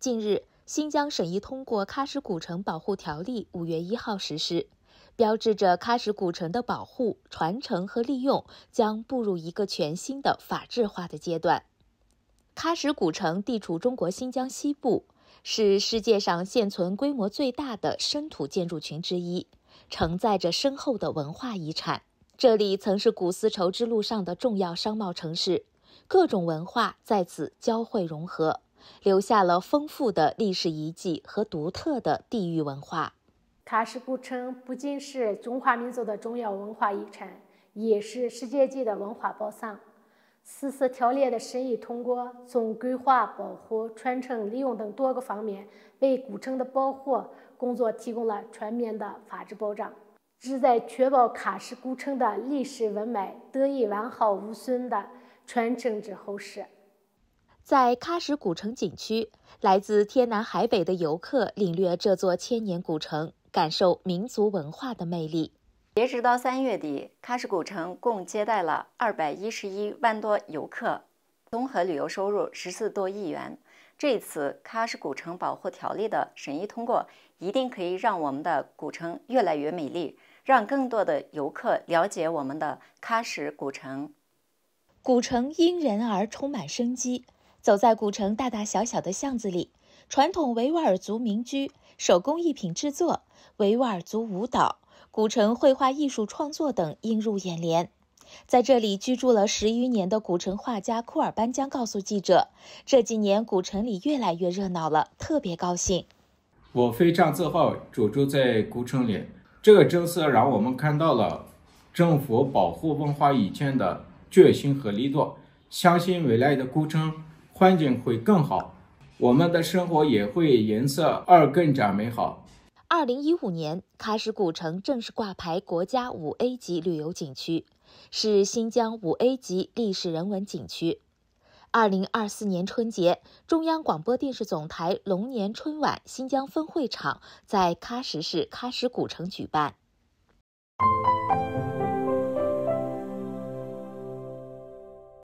近日，新疆审议通过《喀什古城保护条例》，五月一号实施，标志着喀什古城的保护、传承和利用将步入一个全新的法治化的阶段。喀什古城地处中国新疆西部，是世界上现存规模最大的生土建筑群之一，承载着深厚的文化遗产。这里曾是古丝绸之路上的重要商贸城市，各种文化在此交汇融合。留下了丰富的历史遗迹和独特的地域文化。喀什古城不仅是中华民族的重要文化遗产，也是世界级的文化宝藏。四四条例的审议通过，从规划、保护、传承、利用等多个方面，为古城的保护工作提供了全面的法制保障，旨在确保喀什古城的历史文脉得以完好无损地传承至后世。在喀什古城景区，来自天南海北的游客领略这座千年古城，感受民族文化的魅力。截止到三月底，喀什古城共接待了二百一十一万多游客，综合旅游收入十四多亿元。这次喀什古城保护条例的审议通过，一定可以让我们的古城越来越美丽，让更多的游客了解我们的喀什古城。古城因人而充满生机。走在古城大大小小的巷子里，传统维吾尔族民居、手工艺品制作、维吾尔族舞蹈、古城绘画艺术创作等映入眼帘。在这里居住了十余年的古城画家库尔班江告诉记者：“这几年古城里越来越热闹了，特别高兴。我非常自豪居住在古城里，这个政策让我们看到了政府保护文化遗产的决心和力度，相信未来的古城。”环境会更好，我们的生活也会颜色二更加美好。二零一五年，喀什古城正式挂牌国家五 A 级旅游景区，是新疆五 A 级历史人文景区。二零二四年春节，中央广播电视总台龙年春晚新疆分会场在喀什市喀什古城举办。